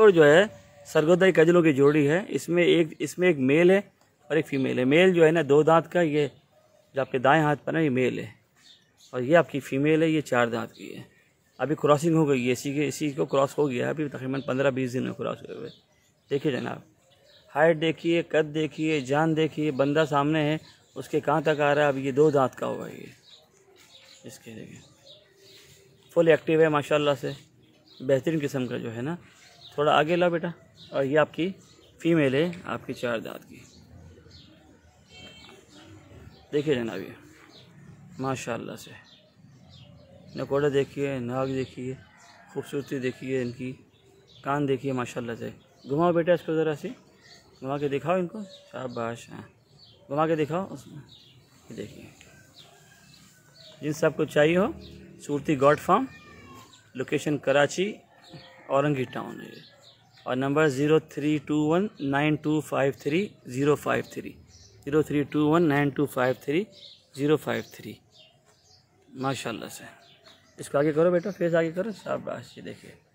और जो है सरगोदाई कजलों की जोड़ी है इसमें एक इसमें एक मेल है और एक फीमेल है मेल जो है ना दो दांत का ये जो आपके दाएं हाथ पर ना ये मेल है और ये आपकी फ़ीमेल है ये चार दांत की है अभी क्रॉसिंग हो गई है इसी के इसी को क्रॉस हो गया है अभी तकरीबन पंद्रह बीस दिन में क्रॉस हुए हुए देखिए जनाब हाइट देखिए कद देखिए जान देखिए बंदा सामने है उसके कहाँ तक आ रहा है अब ये दो दांत का होगा ये इसके देखिए फुल एक्टिव है माशाल्लाह से बेहतरीन किस्म का जो है ना थोड़ा आगे ला बेटा और ये आपकी फीमेल है आपकी चार दांत की देखिए जनाब ये माशाल्लाह से नकोड़ा देखिए नाग देखिए खूबसूरती देखिए इनकी कान देखिए माशाल्लाह से घुमाओ बेटा इसको ज़रा सी घुमा के दिखाओ इनको शाबाश हाँ घुमा के दिखाओ उसमें देखिए जिन सबको चाहिए हो Surti goat farm location Karachi Orangi town है और number zero three two one nine two five three zero five three zero three two one nine two five three zero five three माशाल्लाह से इसको आगे करो बेटा फेस आगे करो साहब राशि देखिए